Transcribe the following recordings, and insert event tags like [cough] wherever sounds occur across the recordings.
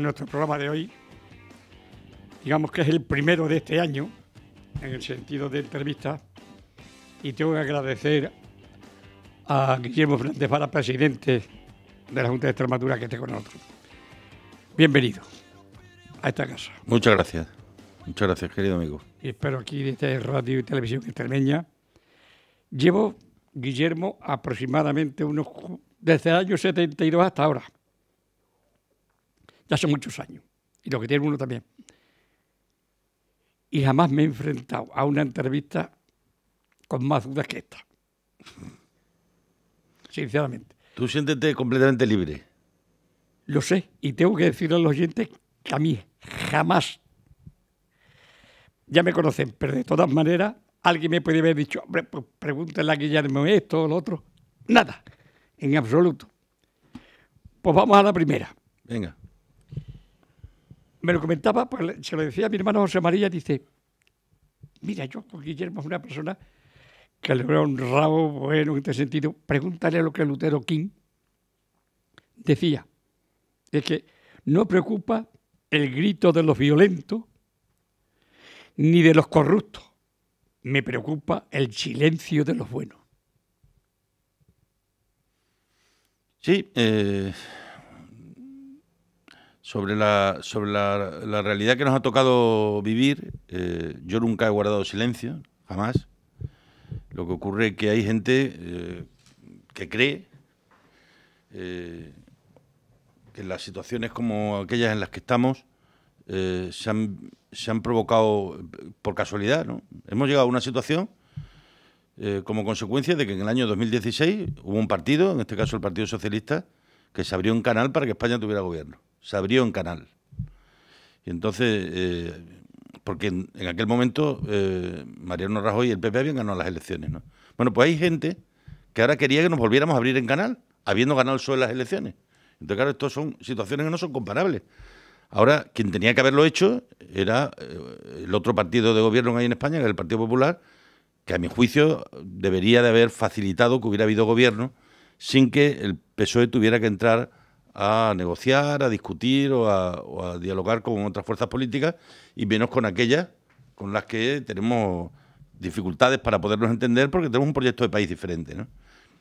nuestro programa de hoy, digamos que es el primero de este año, en el sentido de entrevista y tengo que agradecer a Guillermo Fernández para presidente de la Junta de Extremadura, que esté con nosotros. Bienvenido a esta casa. Muchas gracias. Muchas gracias, querido amigo. Y espero aquí desde Radio y Televisión Extremeña. Llevo, Guillermo, aproximadamente unos. desde el año 72 hasta ahora. Ya son muchos años. Y lo que tiene uno también y jamás me he enfrentado a una entrevista con más dudas que esta. Sinceramente. Tú siéntete completamente libre. Lo sé, y tengo que decirle a los oyentes que a mí jamás. Ya me conocen, pero de todas maneras, alguien me puede haber dicho, hombre, pues pregúntale a Guillermo esto o lo otro. Nada, en absoluto. Pues vamos a la primera. Venga me lo comentaba, pues, se lo decía a mi hermano José María, dice, mira, yo con Guillermo es una persona que le veo un rabo bueno en este sentido. Pregúntale lo que Lutero King decía. Es que no preocupa el grito de los violentos ni de los corruptos. Me preocupa el silencio de los buenos. Sí, eh, sobre la, sobre la, la realidad que nos ha tocado vivir. Eh, yo nunca he guardado silencio, jamás. Lo que ocurre es que hay gente eh, que cree eh, que las situaciones como aquellas en las que estamos se han, han, provocado por casualidad. ¿no? Hemos llegado a una situación como consecuencia de que en el año 2016 hubo un partido, en este caso el Partido Socialista, que se abrió un canal para que España tuviera gobierno se abrió en Canal. Y entonces, eh, porque en, aquel momento eh, Mariano Rajoy y el PP habían ganado las elecciones. Bueno, pues hay gente que ahora quería que nos volviéramos a abrir en Canal, habiendo ganado el PSOE las elecciones. Entonces, claro, estas son situaciones que no son comparables. Ahora, quien tenía que haberlo hecho era eh, el otro partido de gobierno que hay en España, que es el Partido Popular, que a mi juicio debería de haber facilitado que hubiera habido gobierno sin que el PSOE tuviera que entrar a negociar, a discutir o a, dialogar con otras fuerzas políticas y menos con aquellas con las que tenemos dificultades para podernos entender porque tenemos un proyecto de país diferente. ¿no?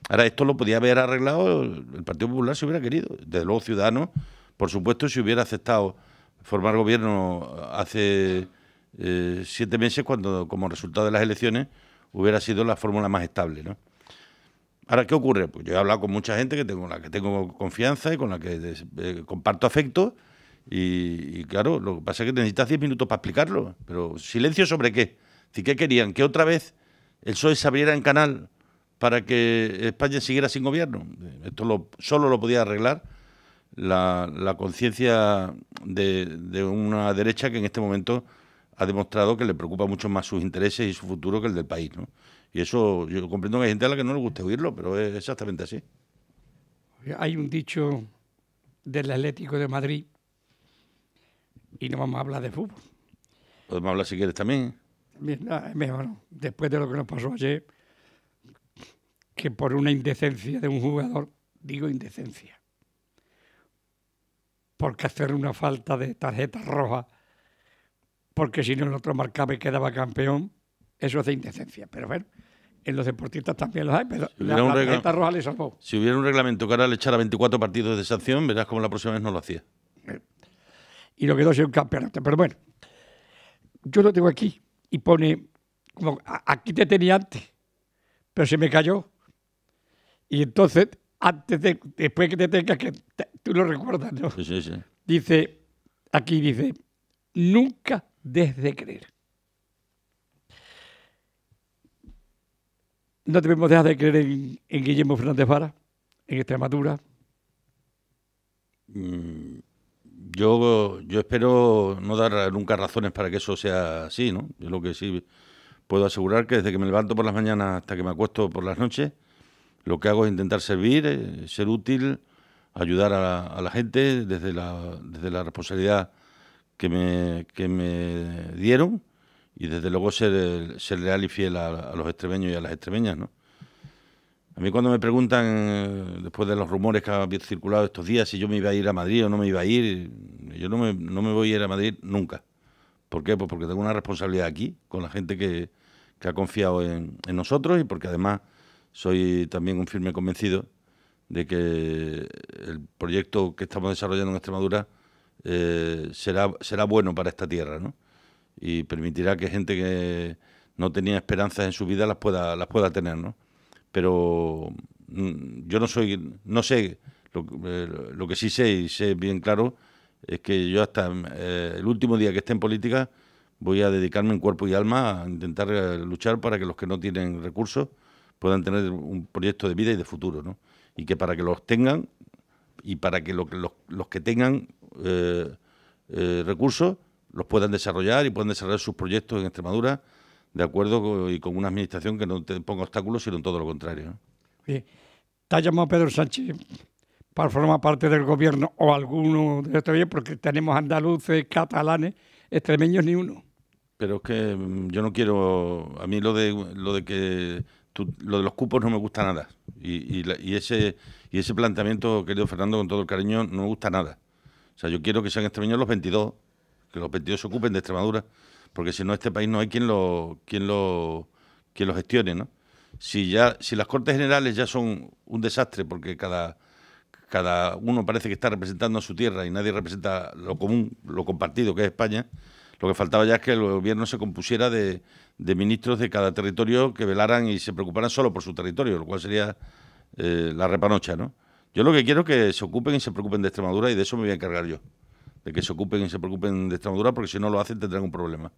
Ahora, esto lo podía haber arreglado el Partido Popular si hubiera querido. Desde luego, Ciudadanos, por supuesto, si hubiera aceptado formar gobierno hace eh, siete meses, cuando como resultado de las elecciones hubiera sido la fórmula más estable. ¿no? Ahora, ¿qué ocurre? Pues yo he hablado con mucha gente que tengo, con la que tengo confianza y con la que eh, comparto afecto. Y, claro, lo que pasa es que necesitas 10 minutos para explicarlo. Pero silencio sobre qué. Si, ¿Qué querían? ¿Que otra vez el PSOE se abriera en canal para que España siguiera sin gobierno? Eh, esto lo, solo lo podía arreglar la, conciencia de, de una derecha que en este momento ha demostrado que le preocupa mucho más sus intereses y su futuro que el del país. ¿no? Y eso yo comprendo que hay gente a la que no le guste oírlo, pero es exactamente así. Hay un dicho del Atlético de Madrid y no vamos a hablar de fútbol. Podemos hablar si quieres también. mejor Después de lo que nos pasó ayer, que por una indecencia de un jugador, digo indecencia, porque hacer una falta de tarjeta roja, porque si no el otro marcaba y quedaba campeón, eso es de indecencia. Pero bueno, en los deportistas también los hay, pero si la, tarjeta roja le salvó. Si hubiera un reglamento que ahora le echara 24 partidos de sanción, verás cómo la próxima vez no lo hacía. Eh, y lo quedó sin un campeonato. Pero bueno, yo lo tengo aquí y pone, como aquí te tenía antes, pero se me cayó. Y entonces, antes después que te tengas que, tú lo recuerdas, ¿no? Sí, sí, sí. Dice, aquí dice, nunca de creer. No debemos dejar de creer en, Guillermo Fernández Vara, en Extremadura. Mm, yo, yo espero no dar nunca razones para que eso sea así, ¿no? Yo lo que sí puedo asegurar que desde que me levanto por las mañanas hasta que me acuesto por las noches, lo que hago es intentar servir, eh, ser útil, ayudar a la, a la, gente desde la, desde la responsabilidad que me, que me dieron y desde luego ser, ser leal y fiel a, los extremeños y a las extremeñas, ¿no? A mí cuando me preguntan, eh, después de los rumores que han circulado estos días, si yo me iba a ir a Madrid o no me iba a ir, yo no me, voy a ir a Madrid nunca. ¿Por qué? Pues porque tengo una responsabilidad aquí, con la gente que, ha confiado en, nosotros y porque además soy también un firme convencido de que el proyecto que estamos desarrollando en Extremadura eh, será, será bueno para esta tierra, ¿no? y permitirá que gente que no tenía esperanzas en su vida las pueda, las pueda tener, ¿no? Pero mm, yo no soy, no sé, eh, lo, que sí sé y sé bien claro es que yo hasta eh, el último día que esté en política voy a dedicarme en cuerpo y alma a intentar eh, luchar para que los que no tienen recursos puedan tener un proyecto de vida y de futuro, ¿no? Y que para que los tengan y para que los, los, que tengan recursos los puedan desarrollar y puedan desarrollar sus proyectos en Extremadura de acuerdo y con una administración que no te ponga obstáculos, sino todo lo contrario. Sí. ¿te llamado Pedro Sánchez para formar parte del gobierno o alguno de estos Porque tenemos andaluces, catalanes, extremeños, ni uno. Pero es que mm, yo no quiero, a mí lo de, lo de que lo de los cupos no me gusta nada. Y, ese, y ese planteamiento, querido Fernando, con todo el cariño, no me gusta nada. O sea, yo quiero que sean extremeños los 22, que los 22 se ocupen de Extremadura, porque si no, este país no hay quien lo, quien lo, quien lo gestione, ¿no? Si, ya, si las Cortes Generales ya son un desastre porque cada, cada uno parece que está representando a su tierra y nadie representa lo común, lo compartido que es España, lo que faltaba ya es que el gobierno se compusiera de, de ministros de cada territorio que velaran y se preocuparan solo por su territorio, lo cual sería eh, la repanocha, ¿no? Yo lo que quiero es que se ocupen y se preocupen de Extremadura y de eso me voy a encargar yo de que se ocupen y se preocupen de Extremadura, porque si no lo hacen tendrán un problema.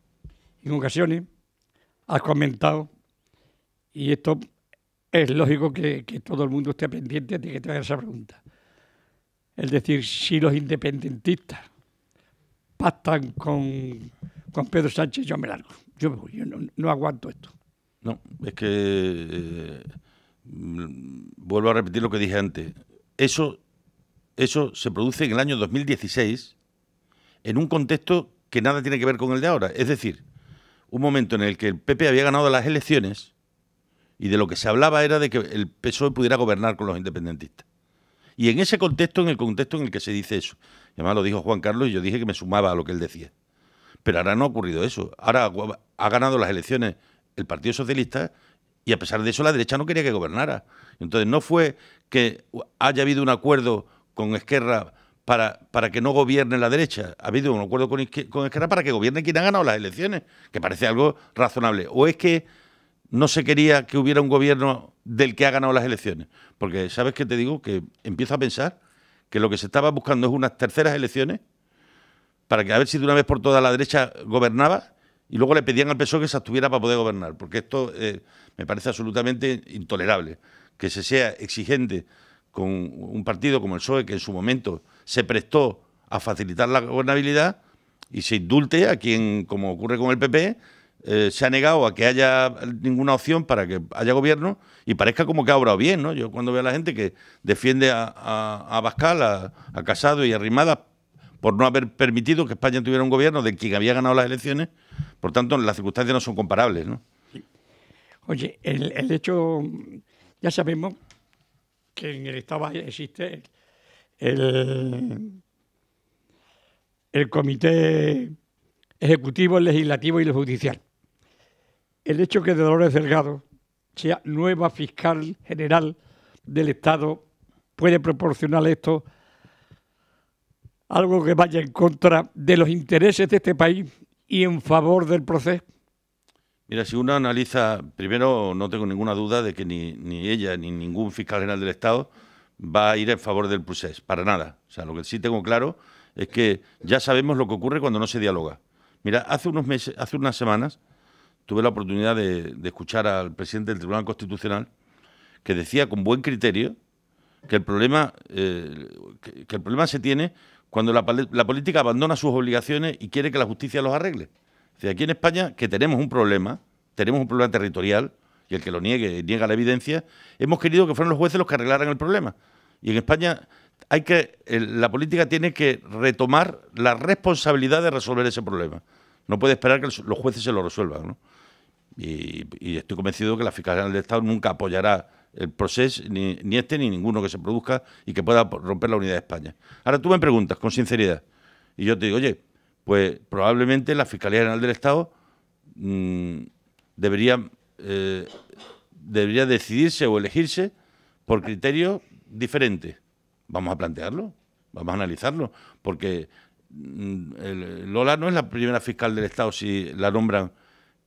En ocasiones has comentado, y esto es lógico que, todo el mundo esté pendiente de que te haga esa pregunta. Es decir, si los independentistas pactan con, Pedro Sánchez, yo me largo. Yo, no, aguanto esto. No, es que eh, vuelvo a repetir lo que dije antes. Eso, eso se produce en el año 2016 en un contexto que nada tiene que ver con el de ahora. Es decir, un momento en el que el PP había ganado las elecciones y de lo que se hablaba era de que el PSOE pudiera gobernar con los independentistas. Y en ese contexto, en el contexto en el que se dice eso, y además lo dijo Juan Carlos y yo dije que me sumaba a lo que él decía. Pero ahora no ha ocurrido eso. Ahora ha ganado las elecciones el Partido Socialista y a pesar de eso la derecha no quería que gobernara. Entonces no fue que haya habido un acuerdo con Esquerra para, para que no gobierne la derecha. Ha habido un acuerdo con, con Esquerra para que gobierne quien ha ganado las elecciones, que parece algo razonable. O es que no se quería que hubiera un gobierno del que ha ganado las elecciones. Porque, ¿sabes qué te digo? Que empiezo a pensar que lo que se estaba buscando es unas terceras elecciones para que a ver si de una vez por todas la derecha gobernaba y luego le pedían al PSOE que se abstuviera para poder gobernar, porque esto eh, me parece absolutamente intolerable, que se sea exigente con un partido como el PSOE, que en su momento se prestó a facilitar la gobernabilidad y se indulte a quien, como ocurre con el PP, eh, se ha negado a que haya ninguna opción para que haya gobierno y parezca como que ha obrado bien, ¿no? Yo cuando veo a la gente que defiende a, a, a Bascal, a, Casado y a Rimada por no haber permitido que España tuviera un gobierno de quien había ganado las elecciones, por tanto las circunstancias no son comparables, ¿no? Oye, el, el hecho, ya sabemos que en el Estado existe el, Comité Ejecutivo, Legislativo y el Judicial. El hecho que Dolores Delgado sea nueva fiscal general del Estado puede proporcionar esto algo que vaya en contra de los intereses de este país y en favor del proceso? Mira, si uno analiza, primero no tengo ninguna duda de que ni, ni ella ni ningún fiscal general del Estado va a ir en favor del procés, para nada. O sea, lo que sí tengo claro es que ya sabemos lo que ocurre cuando no se dialoga. Mira, hace unos meses, hace unas semanas tuve la oportunidad de, escuchar al presidente del Tribunal Constitucional que decía con buen criterio que el problema, eh, que, el problema se tiene cuando la, política abandona sus obligaciones y quiere que la justicia los arregle. aquí en España que tenemos un problema, tenemos un problema territorial, y el que lo niegue niega la evidencia, hemos querido que fueran los jueces los que arreglaran el problema. Y en España hay que la política tiene que retomar la responsabilidad de resolver ese problema. No puede esperar que los jueces se lo resuelvan. ¿no? Y, estoy convencido que la Fiscalía del Estado nunca apoyará el proceso, ni, este ni ninguno que se produzca y que pueda romper la unidad de España. Ahora tú me preguntas con sinceridad y yo te digo, oye, pues probablemente la Fiscalía General del Estado mm, debería eh, debería decidirse o elegirse por criterios diferentes. Vamos a plantearlo, vamos a analizarlo, porque mm, Lola no es la primera fiscal del Estado, si la nombran,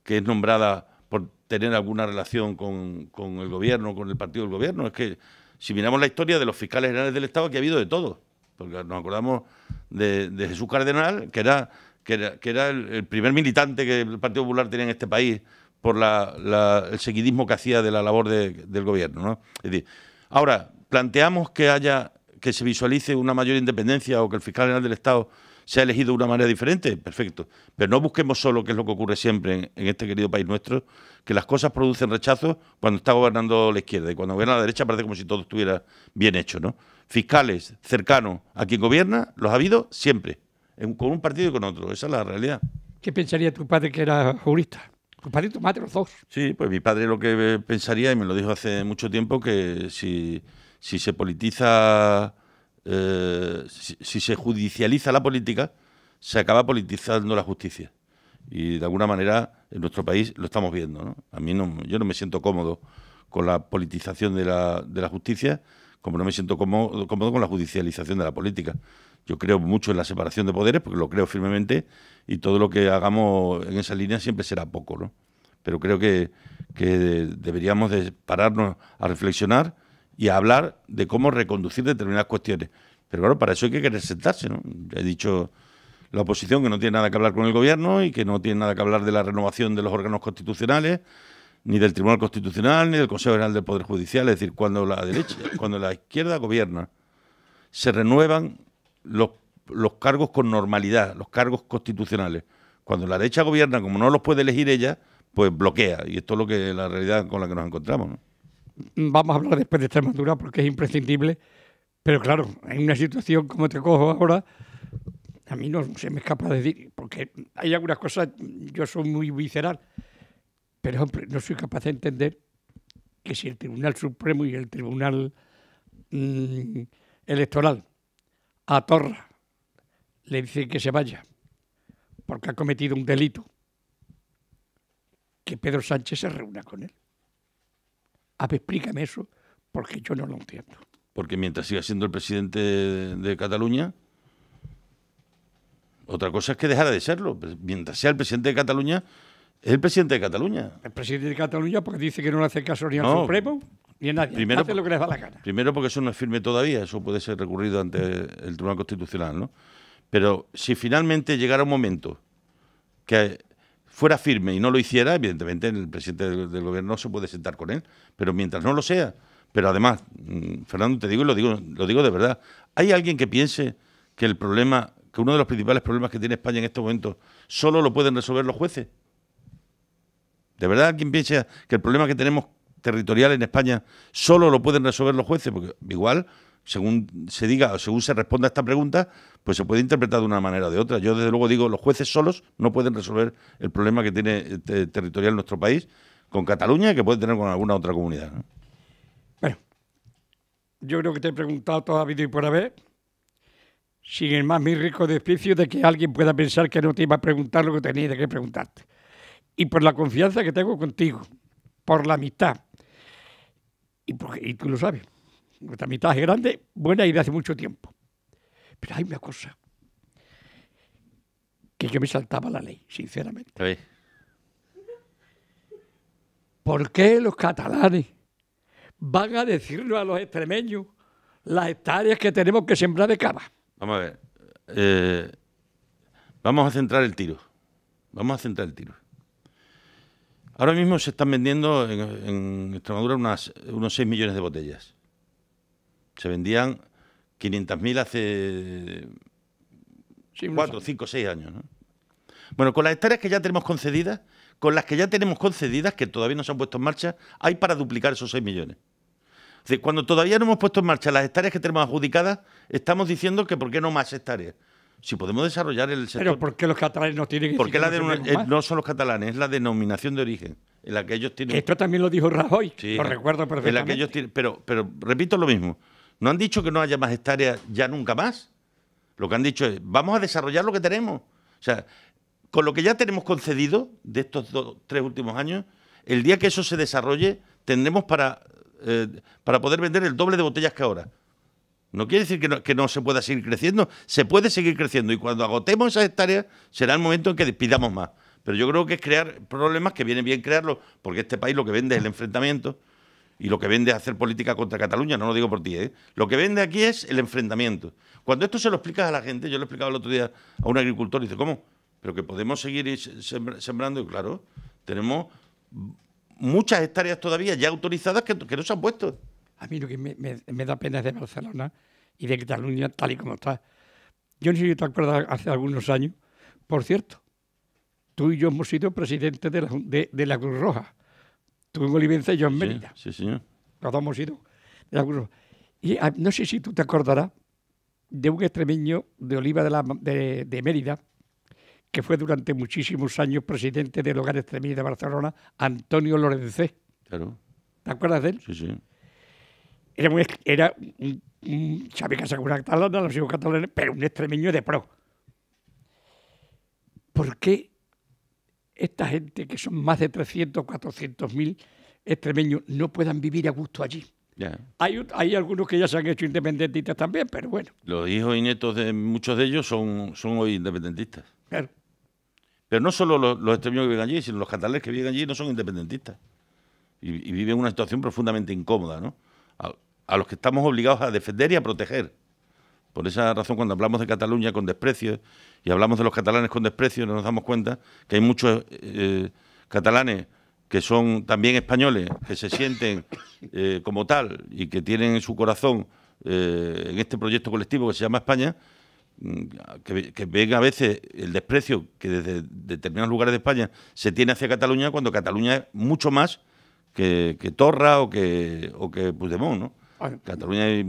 que es nombrada por tener alguna relación con, el gobierno, con el partido del gobierno. Es que si miramos la historia de los fiscales generales del Estado, que ha habido de todo. Porque nos acordamos de, Jesús Cardenal, que era, que era, el, el primer militante que el Partido Popular tenía en este país por el seguidismo que hacía de la labor del gobierno. ¿no? ahora, planteamos que haya que se visualice una mayor independencia o que el fiscal general del Estado sea elegido de una manera diferente, perfecto. Pero no busquemos solo, que es lo que ocurre siempre en, este querido país nuestro, que las cosas producen rechazos cuando está gobernando la izquierda y cuando gobierna la derecha parece como si todo estuviera bien hecho. ¿no? Fiscales cercanos a quien gobierna los ha habido siempre, con un partido y con otro. Esa es la realidad. ¿Qué pensaría tu padre que era jurista? Pues los dos. Sí, pues mi padre lo que pensaría, y me lo dijo hace mucho tiempo, que si, se politiza, eh, si, se judicializa la política, se acaba politizando la justicia. Y de alguna manera en nuestro país lo estamos viendo. ¿no? A mí no, yo no me siento cómodo con la politización de la, de la justicia, como no me siento cómodo con la judicialización de la política yo creo mucho en la separación de poderes, porque lo creo firmemente, y todo lo que hagamos en esa línea siempre será poco, ¿no? Pero creo que, que deberíamos de pararnos a reflexionar y a hablar de cómo reconducir determinadas cuestiones. Pero claro, para eso hay que querer sentarse, ¿no? He dicho la oposición que no tiene nada que hablar con el gobierno y que no tiene nada que hablar de la renovación de los órganos constitucionales, ni del Tribunal Constitucional, ni del Consejo General del Poder Judicial. Es decir, cuando la derecha, cuando la izquierda gobierna, se renuevan los, cargos con normalidad, los cargos constitucionales. Cuando la derecha gobierna, como no los puede elegir ella, pues bloquea. Y esto es lo que la realidad con la que nos encontramos. Vamos a hablar después de Extremadura porque es imprescindible. Pero claro, en una situación como te cojo ahora, a mí no se me escapa decir, porque hay algunas cosas, yo soy muy visceral, pero no soy capaz de entender que si el Tribunal Supremo y el Tribunal mm, Electoral a Torra le dicen que se vaya porque ha cometido un delito, que Pedro Sánchez se reúna con él. A explícame eso, porque yo no lo entiendo. Porque mientras siga siendo el presidente de Cataluña, otra cosa es que dejara de serlo. Pues, mientras sea el presidente de Cataluña, es el presidente de Cataluña. El presidente de Cataluña porque dice que no le hace caso ni al Supremo. Y Primero, lo que Primero porque eso no es firme todavía, eso puede ser recurrido ante el Tribunal Constitucional, ¿no? Pero si finalmente llegara un momento que fuera firme y no lo hiciera, evidentemente el presidente del, gobierno se puede sentar con él, pero mientras no lo sea, pero además, mm, Fernando, te digo y lo digo, lo digo de verdad, ¿hay alguien que piense que el problema, que uno de los principales problemas que tiene España en estos momentos, solo lo pueden resolver los jueces? ¿De verdad alguien piensa que el problema que tenemos territorial en España solo lo pueden resolver los jueces, porque igual, según se diga o según se responda a esta pregunta, pues se puede interpretar de una manera o de otra. Yo desde luego digo, los jueces solos no pueden resolver el problema que tiene eh, territorial nuestro país con Cataluña y que puede tener con alguna otra comunidad. Bueno, yo creo que te he preguntado todavía y por haber, sin el más mi rico desprecio de que alguien pueda pensar que no te iba a preguntar lo que tenía de que preguntarte. Y por la confianza que tengo contigo, por la amistad, y, porque, tú lo sabes, nuestra mitad es grande, buena y de hace mucho tiempo. Pero hay una cosa, que yo me saltaba la ley, sinceramente. ¿Por qué los catalanes van a decirnos a los extremeños las hectáreas que tenemos que sembrar de cava? Vamos a ver. Eh, vamos a centrar el tiro. Vamos a centrar el tiro. Ahora mismo se están vendiendo en, Extremadura unos 6 millones de botellas. Se vendían 500.000 hace cuatro, 4, 5, 6 años. Bueno, con las hectáreas que ya tenemos concedidas, con las que ya tenemos concedidas, que todavía no se han puesto en marcha, hay para duplicar esos 6 millones. cuando todavía no hemos puesto en marcha las hectáreas que tenemos adjudicadas, estamos diciendo que por qué no más hectáreas si podemos desarrollar el sector... Pero ¿por qué los catalanes no tienen... porque eh, no son los catalanes? Es la denominación de origen. En la que ellos tienen... Esto también lo dijo Rajoy, lo recuerdo perfectamente. pero, pero repito lo mismo. No han dicho que no haya más hectáreas ya nunca más. Lo que han dicho es, vamos a desarrollar lo que tenemos. O sea, con lo que ya tenemos concedido de estos dos, tres últimos años, el día que eso se desarrolle, tendremos para, eh, para poder vender el doble de botellas que ahora. No quiere decir que no, se pueda seguir creciendo, se puede seguir creciendo y cuando agotemos esas hectáreas será el momento en que despidamos más. Pero yo creo que es crear problemas que viene bien crearlos, porque este país lo que vende es el enfrentamiento y lo que vende es hacer política contra Cataluña, no lo digo por ti, ¿eh? lo que vende aquí es el enfrentamiento. Cuando esto se lo explicas a la gente, yo lo explicado el otro día a un agricultor, y dice, ¿cómo? Pero que podemos seguir sembrando, y claro, tenemos muchas hectáreas todavía ya autorizadas que, que no se han puesto. A mí lo que me, da pena es de Barcelona y de Cataluña tal y como está. Yo no sé si te acuerdas hace algunos años, por cierto, tú y yo hemos sido presidentes de la, Cruz Roja. Tú en Olivenza y yo en Mérida. Sí, sí señor. hemos sido de la Cruz Roja. Y ah, no sé si tú te acordarás de un extremeño de Oliva de, de, Mérida, que fue durante muchísimos años presidente del Hogar Extremeño de Barcelona, Antonio Lorenzé. Claro. ¿Te acuerdas de él? Sí, sí era un, era un, catalana, los hijos catalanes, pero un extremeño de pro. ¿Por qué esta gente, que son más de 300, 400 mil extremeños, no puedan vivir a gusto allí? Hay, algunos que ya se han hecho independentistas también, pero bueno. Los hijos y nietos de muchos de ellos son, son hoy independentistas. Claro. Pero no solo los, los extremeños que viven allí, sino los catalanes que viven allí no son independentistas. y viven una situación profundamente incómoda, ¿no? a, los que estamos obligados a defender y a proteger. Por esa razón, cuando hablamos de Cataluña con desprecio y hablamos de los catalanes con desprecio, nos damos cuenta que hay muchos eh, catalanes que son también españoles, que se sienten eh, como tal y que tienen en su corazón eh, en este proyecto colectivo que se llama España, mm, que, que, ven a veces el desprecio que desde determinados lugares de España se tiene hacia Cataluña, cuando Cataluña es mucho más que, Torra o que, que Puigdemont, ¿no? En Cataluña hay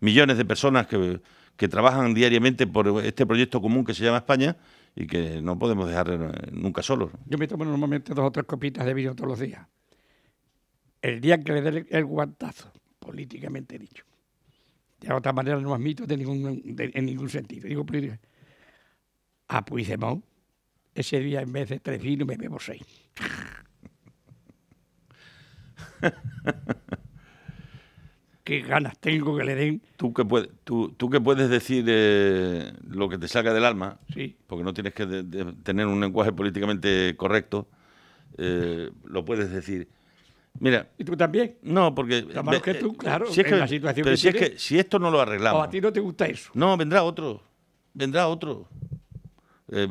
millones de personas que, trabajan diariamente por este proyecto común que se llama España y que no podemos dejar eh, nunca solos. Yo me tomo normalmente dos o tres copitas de vino todos los días. El día que le dé el guantazo, políticamente dicho. De otra manera no admito de en ningún sentido. Digo, a Puigdemont, ese día en vez de tres vinos me bebo seis. [laughs] qué ganas tengo que le den. Tú que, puedes, tú, tú que puedes decir eh, lo que te salga del alma, sí. porque no tienes que tener un lenguaje políticamente correcto, eh, lo puedes decir. Mira, ¿Y tú también? No, porque... que tú, eh, claro, si es que, pero si esto no lo arreglamos... a ti no te gusta eso. No, vendrá otro, vendrá otro. ¿Qué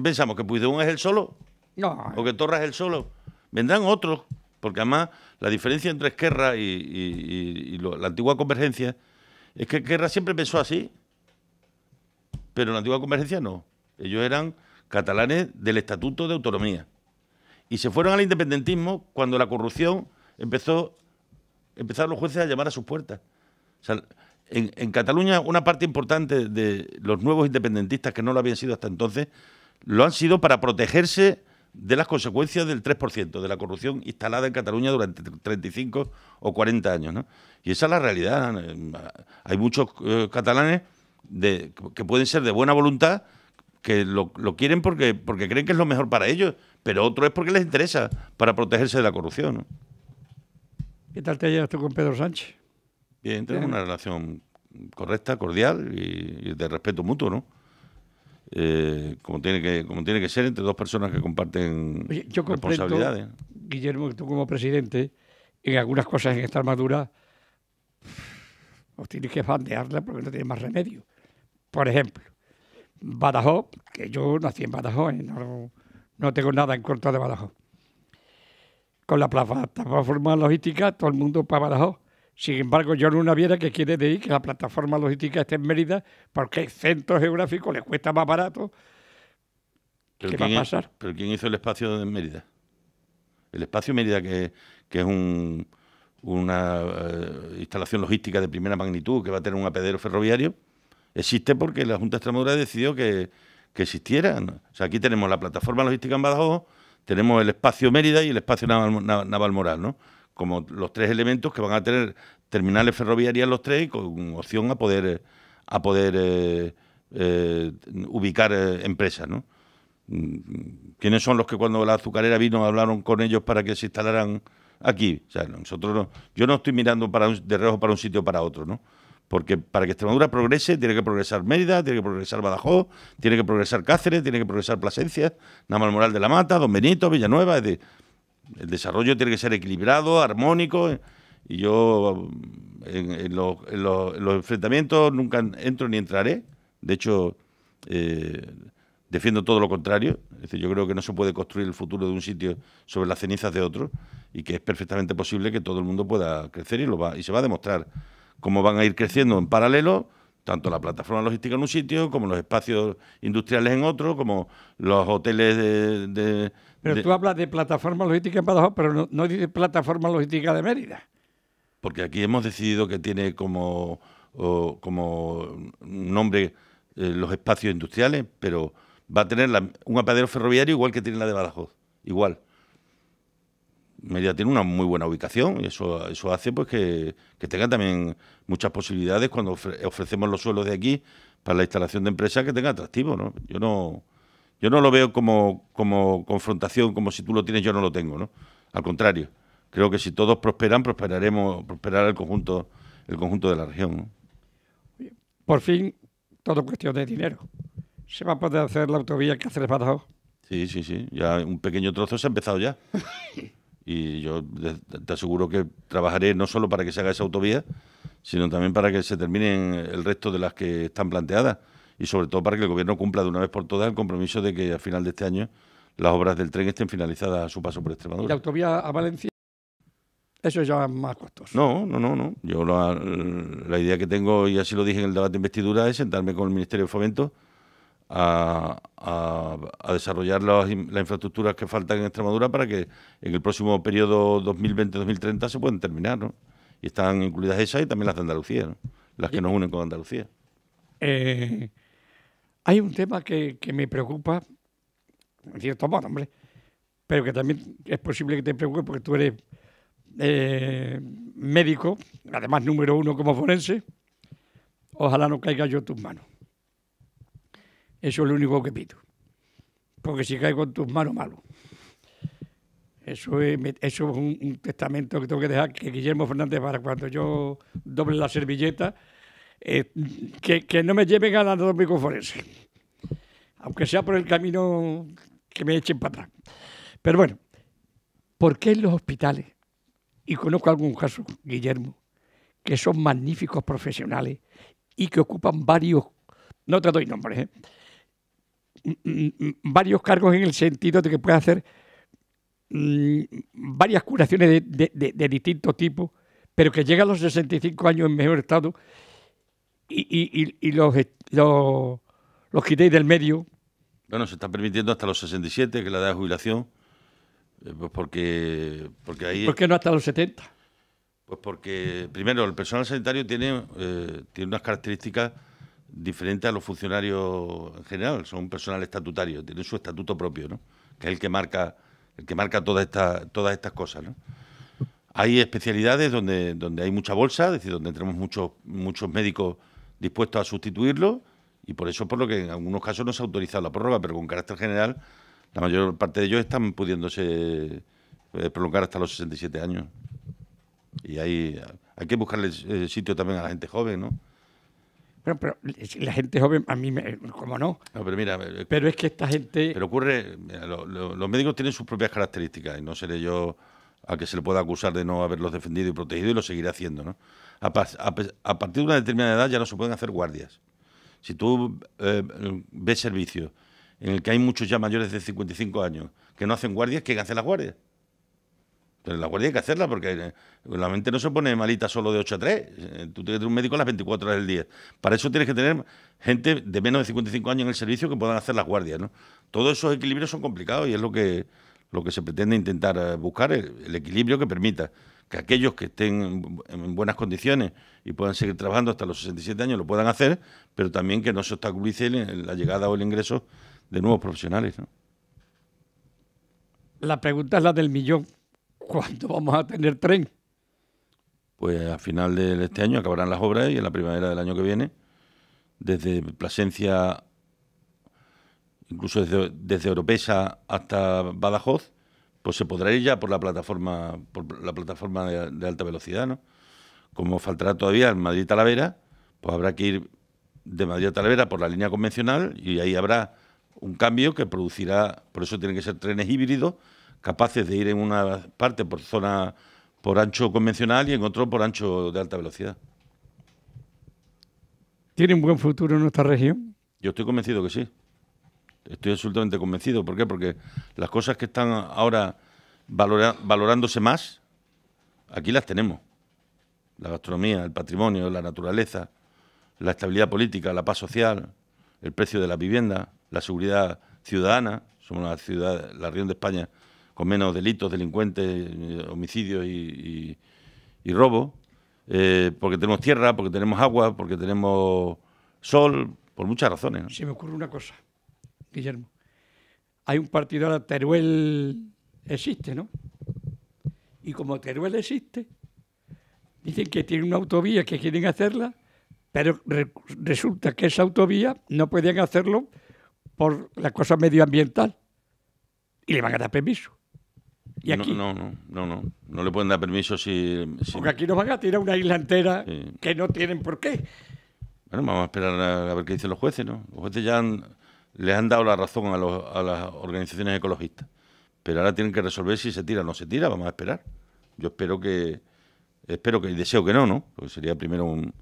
pensamos? ¿Que Puigdemont es el solo? No. ¿O que Torres es el solo? Vendrán otros porque además la diferencia entre Esquerra y, la antigua convergencia es que Esquerra siempre pensó así, pero la antigua convergencia no. Ellos eran catalanes del Estatuto de Autonomía. Y se fueron al independentismo cuando la corrupción empezó, empezaron los jueces a llamar a sus puertas. en, Cataluña una parte importante de los nuevos independentistas que no lo habían sido hasta entonces, lo han sido para protegerse de las consecuencias del 3%, de la corrupción instalada en Cataluña durante 35 o 40 años. ¿no? Y esa es la realidad. Hay muchos eh, catalanes que pueden ser de buena voluntad, que lo, quieren porque, porque creen que es lo mejor para ellos, pero otro es porque les interesa, para protegerse de la corrupción. ¿Qué tal te llevas tú con Pedro Sánchez? Bien, tenemos una relación correcta, cordial y de respeto mutuo, ¿no? Eh, como, tiene que, como tiene que ser entre dos personas que comparten responsabilidades. Guillermo, tú como presidente, en algunas cosas en esta armadura, os pues, tienes que bandearla porque no tienes más remedio. Por ejemplo, Badajoz, que yo nací en Badajoz, ¿eh? no, no tengo nada en contra de Badajoz. Con la plataforma logística, todo el mundo para Badajoz. Sin embargo, yo no Viera que quiere decir que la plataforma logística esté en Mérida porque el centro geográfico le cuesta más barato. ¿Qué va a pasar? ¿Pero quién hizo el espacio de Mérida? El espacio Mérida, que, es una eh, instalación logística de primera magnitud que va a tener un apedero ferroviario, existe porque la Junta de Extremadura decidió que, que existiera. O sea, aquí tenemos la plataforma logística en Badajoz, tenemos el espacio Mérida y el espacio Naval, Moral, ¿no? como los tres elementos que van a tener terminales ferroviarias los tres y con opción a poder a poder eh, eh, ubicar eh, empresas, ¿no? Mm, ¿Quiénes son los que cuando la azucarera vino hablaron con ellos para que se instalaran aquí? O sea, nosotros yo no estoy mirando para de reojo para un sitio o para otro, ¿no? Porque para que Extremadura progrese, tiene que progresar Mérida, tiene que progresar Badajoz, tiene que progresar Cáceres, tiene que progresar Plasencia, Moral de la Mata, Don Benito, Villanueva, es el desarrollo tiene que ser equilibrado, armónico. Y yo en, los, enfrentamientos nunca entro ni entraré. De hecho, eh, defiendo todo lo contrario. Es decir, yo creo que no se puede construir el futuro de un sitio sobre las cenizas de otro y que es perfectamente posible que todo el mundo pueda crecer y, lo va, y se va a demostrar cómo van a ir creciendo en paralelo tanto la plataforma logística en un sitio, como los espacios industriales en otro, como los hoteles de, pero tú hablas de plataforma logística en Badajoz, pero no, no dices plataforma logística de Mérida. Porque aquí hemos decidido que tiene como, como nombre eh, los espacios industriales, pero va a tener un apadero ferroviario igual que tiene la de Badajoz, igual. Mérida tiene una muy buena ubicación y eso, eso hace pues que, tenga también muchas posibilidades cuando ofrecemos los suelos de aquí para la instalación de empresas que tenga atractivo, ¿no? Yo no yo no lo veo como, confrontación, como si tú lo tienes, yo no lo tengo, ¿no? Al contrario, creo que si todos prosperan, prosperaremos, prosperará el conjunto, el conjunto de la región. Por fin, todo cuestión de dinero. Se va a poder hacer la autovía que hace el Sí, sí, sí. Ya un pequeño trozo se ha empezado ya. [laughs] Y yo te aseguro que trabajaré no solo para que se haga esa autovía, sino también para que se terminen el resto de las que están planteadas y sobre todo para que el Gobierno cumpla de una vez por todas el compromiso de que al final de este año las obras del tren estén finalizadas a su paso por Extremadura. ¿Y la autovía a Valencia? Eso ya es más costoso. No, no, no, no. Yo la, idea que tengo, y así lo dije en el debate de investidura, es sentarme con el Ministerio de Fomento a, a, desarrollar las, las, infraestructuras que faltan en Extremadura para que en el próximo periodo 2020-2030 se puedan terminar, ¿no? Y están incluidas esas y también las de Andalucía, ¿no? Las que nos unen con Andalucía. Eh, hay un tema que, me preocupa, en cierto modo, hombre, pero que también es posible que te preocupe porque tú eres eh, médico, además número uno como forense. Ojalá no caiga yo en tus manos. Eso es lo único que pido. Porque si caigo en tus manos, malo. Eso es, eso un, testamento que tengo que dejar que Guillermo Fernández para cuando yo doble la servilleta eh, que, no me lleven a al anatómico forense, aunque sea por el camino que me echen para atrás. Pero bueno, ¿por qué en los hospitales? Y conozco algún caso, Guillermo, que son magníficos profesionales y que ocupan varios, no te doy nombres, ¿eh? mm, mm, varios cargos en el sentido de que puede hacer mm, varias curaciones de, distinto tipo, distintos tipos, pero que llega a los 65 años en mejor estado y, los, los, quitéis del medio. Bueno, se está permitiendo hasta los 67, que es la edad de jubilación, eh, pues porque, porque ahí... ¿Por qué no hasta los 70? Pues porque, primero, el personal sanitario tiene, eh, tiene unas características diferentes a los funcionarios en general, son un personal estatutario, tienen su estatuto propio, ¿no? que es el que marca, el que marca todas estas, todas estas cosas, ¿no? Hay especialidades donde, donde hay mucha bolsa, es decir, donde tenemos muchos, muchos médicos dispuesto a sustituirlo y por eso por lo que en algunos casos no se ha autorizado la prórroga, pero con carácter general la mayor parte de ellos están pudiéndose eh, prolongar hasta los 67 años. Y hay hay que buscarle eh, sitio también a la gente joven, ¿no? Pero, la gente joven, a mí, me, ¿cómo no? pero mira... Eh, pero es que esta gente... Pero ocurre... los médicos tienen sus propias características y no seré yo a que se le pueda acusar de no haberlos defendido y protegido y lo seguiré haciendo, ¿no? A, partir de una determinada edad ya no se pueden hacer guardias. Si tú eh, ves servicios en el que hay muchos ya mayores de 55 años que no hacen guardias, que hacen las guardias? Entonces la guardia hay que hacerla porque eh, la mente no se pone malita solo de 8 a 3. Eh, tú tienes que tener un médico a las 24 horas del día. Para eso tienes que tener gente de menos de 55 años en el servicio que puedan hacer las guardias. Todos esos equilibrios son complicados y es lo que, lo que se pretende intentar buscar, el equilibrio que permita que aquellos que estén en buenas condiciones y puedan seguir trabajando hasta los 67 años lo puedan hacer, pero también que no se obstaculice la llegada o el ingreso de nuevos profesionales. La pregunta es la del millón. ¿Cuándo vamos a tener tren? Pues a final de este año acabarán las obras y en la primavera del año que viene, desde Plasencia, incluso desde, desde hasta Badajoz, pues se podrá ir ya por la plataforma, por la plataforma de, alta velocidad, ¿no? Como faltará todavía en Madrid Talavera, pues habrá que ir de Madrid Talavera por la línea convencional y ahí habrá un cambio que producirá, por eso tienen que ser trenes híbridos, capaces de ir en una parte por zona por ancho convencional y en otro por ancho de alta velocidad. ¿Tiene un buen futuro en nuestra región? Yo estoy convencido que sí. Estoy absolutamente convencido. ¿Por qué? Porque las cosas que están ahora valorándose más, aquí las tenemos. La gastronomía, el patrimonio, la naturaleza, la estabilidad política, la paz social, el precio de la vivienda, la seguridad ciudadana. Somos la, ciudad, la región de España con menos delitos, delincuentes, eh, homicidios y, y, eh, porque tenemos tierra, porque tenemos agua, porque tenemos sol, por muchas razones. ¿no? Se me ocurre una cosa. Guillermo. Hay un partido a Teruel existe, ¿no? Y como Teruel existe, dicen que tienen una autovía que quieren hacerla, pero resulta que esa autovía no podían hacerlo por la cosa medioambiental y le van a dar permiso. ¿Y No, no, no, no, no, le pueden dar permiso si, Porque aquí nos van a tirar una isla entera que no tienen por qué. Bueno, vamos a esperar a, a, ver qué dicen los jueces, ¿no? Los jueces ya han, les han dado la razón a, las organizaciones ecologistas. Pero ahora tienen que resolver si se tira o no se tira, vamos a esperar. Yo espero que, espero que, y deseo que no, ¿no? Porque sería primero un,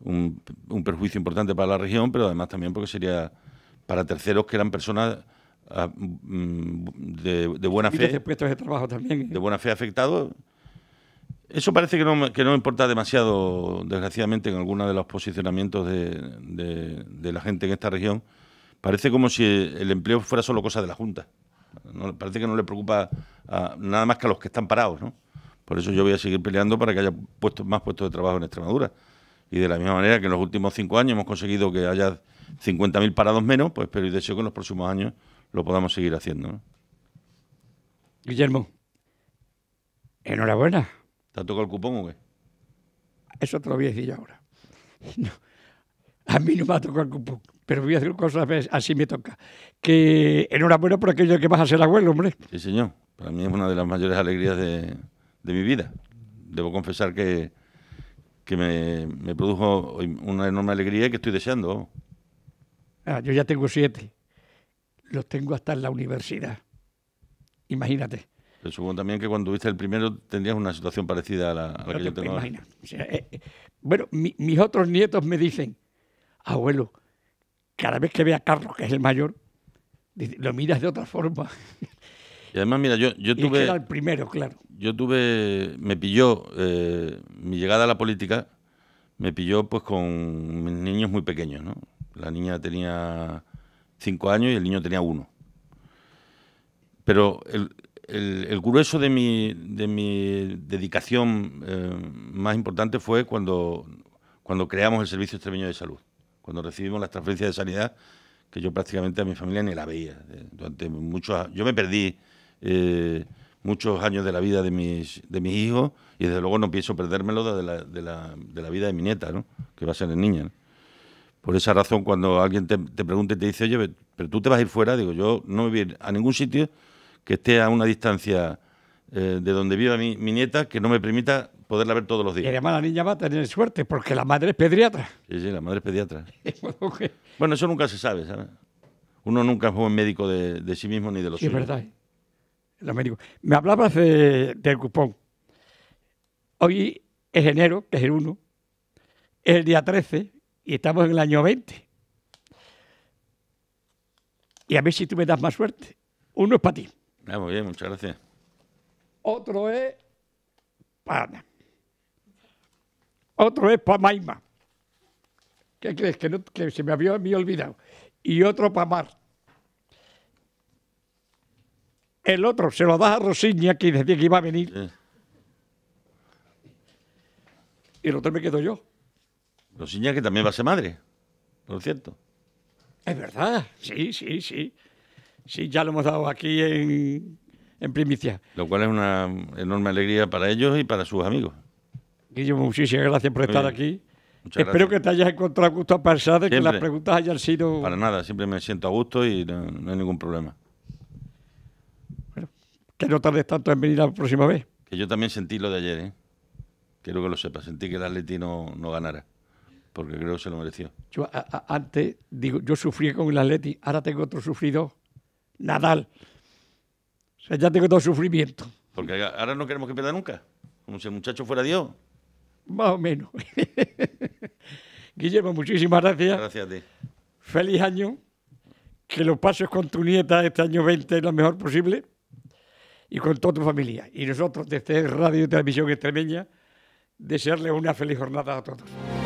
un, perjuicio importante para la región, pero además también porque sería para terceros que eran personas ah, mm, de, buena fe. De puestos de trabajo también. ¿eh? De buena fe afectados. Eso parece que no, que importa demasiado, desgraciadamente, en alguno de los posicionamientos de, de la gente en esta región parece como si el empleo fuera solo cosa de la Junta. parece que no le preocupa nada más que a los que están parados, ¿no? Por eso yo voy a seguir peleando para que haya más puestos de trabajo en Extremadura. Y de la misma manera que en los últimos cinco años hemos conseguido que haya 50.000 parados menos, pues pero y deseo que en los próximos años lo podamos seguir haciendo. Guillermo, enhorabuena. ¿Te ha tocado el cupón o qué? Eso te lo voy a decir ahora. [laughs] a mí no me ha tocado el cupón pero voy a decir cosas así me toca. Que enhorabuena por aquello que vas a ser abuelo, hombre. Sí, señor. Para mí es una de las mayores alegrías de, mi vida. Debo confesar que, me, produjo una enorme alegría y que estoy deseando. Ah, yo ya tengo siete. Los tengo hasta en la universidad. Imagínate. Pero supongo también que cuando viste el primero tendrías una situación parecida a la, que yo tengo eh, eh, bueno, mis otros nietos me dicen, abuelo, cada vez que ve a Carlos, que es el mayor, lo miras de otra forma. Y además, mira, yo, yo tuve. Y era el primero, claro. Yo tuve. Me pilló eh, mi llegada a la política, me pilló pues con mis niños muy pequeños, ¿no? La niña tenía cinco años y el niño tenía uno. Pero el, grueso de mi, de mi dedicación eh, más importante fue cuando, cuando creamos el Servicio Extremeño de Salud cuando recibimos las transferencias de sanidad, que yo prácticamente a mi familia ni la veía. Eh, durante muchos yo me perdí eh, muchos años de la vida de mis, de mis hijos y desde luego no pienso perdérmelo de la, vida de mi nieta, ¿no? que va a ser niña. Por esa razón, cuando alguien te, pregunta y te dice, oye, pero tú te vas a ir fuera, digo, yo no voy a ir a ningún sitio que esté a una distancia eh, de donde viva mi, nieta que no me permita poderla ver todos los días. Y además la niña va a tener suerte porque la madre es pediatra. Sí, sí, la madre es pediatra. [laughs] bueno, eso nunca se sabe, ¿sabes? Uno nunca fue un médico de, sí mismo ni de los sí, Es verdad. ¿eh? Los médicos. Me hablabas del cupón. Hoy es enero, que es el 1, es el día 13 y estamos en el año 20. Y a ver si tú me das más suerte. Uno es para ti. Ah, muy bien, muchas gracias. Otro es para otro es para Maima. ¿Qué crees? Que, se me había olvidado. Y otro para Mar. El otro se lo da a Rosiña, que decía que iba a venir. Y el otro me quedo yo. Rosiña, que también va a ser madre, por cierto. Es verdad, sí, sí, sí. Sí, ya lo hemos dado aquí en primicia. Lo cual es una enorme alegría para ellos y para sus amigos. Guillermo, muchísimas gracias por estar aquí. Espero que te hayas encontrado a gusto a pesar de que las preguntas hayan sido... Para nada, siempre me siento a gusto y no, hay ningún problema. Bueno, que no tardes tanto en venir la próxima vez. Que yo también sentí lo de ayer, ¿eh? Quiero que lo sepas, sentí que el Atleti no, ganara porque creo que se lo mereció. Yo antes, digo, yo sufrí con el Atleti, ahora tengo otro sufrido, Nadal. O sea, ya tengo todo sufrimiento. Porque ahora no queremos que pierda nunca, como si el muchacho fuera Dios más o menos. [laughs] Guillermo, muchísimas gracias. Gracias a ti. Feliz año. Que lo pases con tu nieta este año 20 lo mejor posible y con toda tu familia. Y nosotros desde Radio y Televisión Extremeña desearles una feliz jornada a todos.